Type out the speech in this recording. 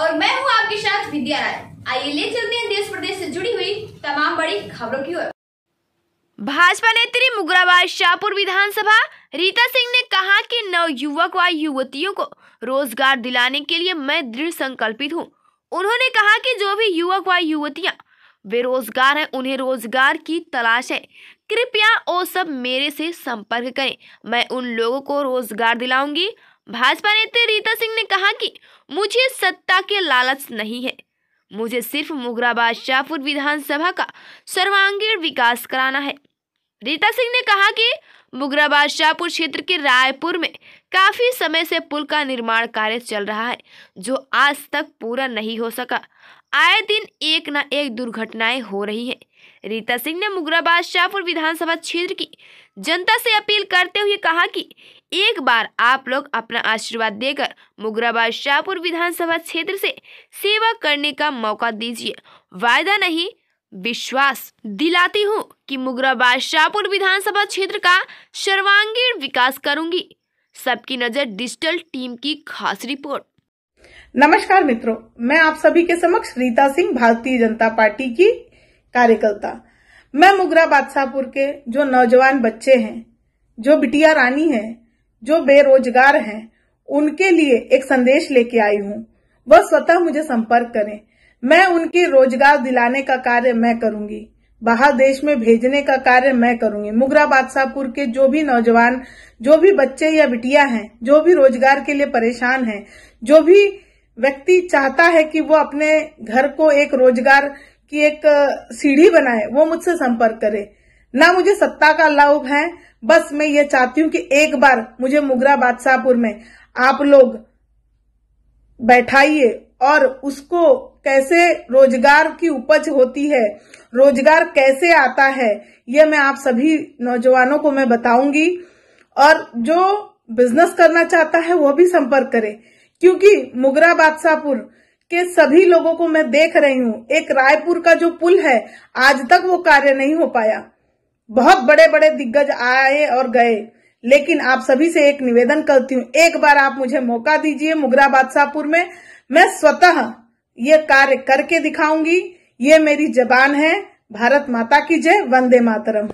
और मैं हूँ आपके साथ विद्या राय आइए ले चलते हैं देश प्रदेश से जुड़ी हुई तमाम बड़ी खबरों की ओर भाजपा नेत्री मुगराबाद शाहपुर विधानसभा रीता सिंह ने कहा कि युवक व युवतियों को रोजगार दिलाने के लिए मैं दृढ़ संकल्पित हूँ उन्होंने कहा कि जो भी युवक व युवतियाँ बेरोजगार हैं उन्हें रोजगार की तलाश है कृपया वो सब मेरे से संपर्क करें मैं उन लोगों को रोजगार दिलाऊंगी भाजपा नेत्री रीता सिंह ने कहा कि मुझे सत्ता के लालच नहीं है मुझे सिर्फ मुगराबाद शाहपुर विधानसभा का सर्वांगीण विकास कराना है रीता सिंह ने कहा कि मुगराबाद शाहपुर क्षेत्र के रायपुर में काफी समय से पुल का निर्माण कार्य चल रहा है जो आज तक पूरा नहीं हो सका आए दिन एक न एक दुर्घटनाएं हो रही हैं रीता सिंह ने मुगराबाद शाहपुर विधानसभा क्षेत्र की जनता से अपील करते हुए कहा कि एक बार आप लोग अपना आशीर्वाद देकर मुगराबाद शाहपुर विधानसभा क्षेत्र से सेवा करने का मौका दीजिए वायदा नहीं विश्वास दिलाती हूँ कि मुगराबाद शाहपुर विधानसभा क्षेत्र का सर्वांगीण विकास करूंगी सबकी नजर डिजिटल टीम की खास रिपोर्ट नमस्कार मित्रों मैं आप सभी के समक्ष रीता सिंह भारतीय जनता पार्टी की कार्यकर्ता मैं मुगरा बादशाहपुर के जो नौजवान बच्चे हैं जो बिटिया रानी है जो बेरोजगार हैं उनके लिए एक संदेश लेके आई हूँ वह स्वतः मुझे संपर्क करें मैं उनकी रोजगार दिलाने का कार्य मैं करूंगी बाहर देश में भेजने का कार्य मैं करूंगी मुगरा बादशाहपुर के जो भी नौजवान जो भी बच्चे या बिटिया हैं जो भी रोजगार के लिए परेशान हैं जो भी व्यक्ति चाहता है कि वो अपने घर को एक रोजगार की एक सीढ़ी बनाए वो मुझसे संपर्क करे ना मुझे सत्ता का लाभ है बस मैं ये चाहती हूँ कि एक बार मुझे मुगरा बादशाहपुर में आप लोग बैठाइए और उसको कैसे रोजगार की उपज होती है रोजगार कैसे आता है ये मैं आप सभी नौजवानों को मैं बताऊंगी और जो बिजनेस करना चाहता है वो भी संपर्क करे क्योंकि मुगरा बादशाहपुर के सभी लोगों को मैं देख रही हूँ एक रायपुर का जो पुल है आज तक वो कार्य नहीं हो पाया बहुत बड़े बड़े दिग्गज आए और गए लेकिन आप सभी से एक निवेदन करती हूँ एक बार आप मुझे मौका दीजिए मुगरा बादशाहपुर में मैं स्वतः ये कार्य करके दिखाऊंगी ये मेरी जबान है भारत माता की जय वंदे मातरम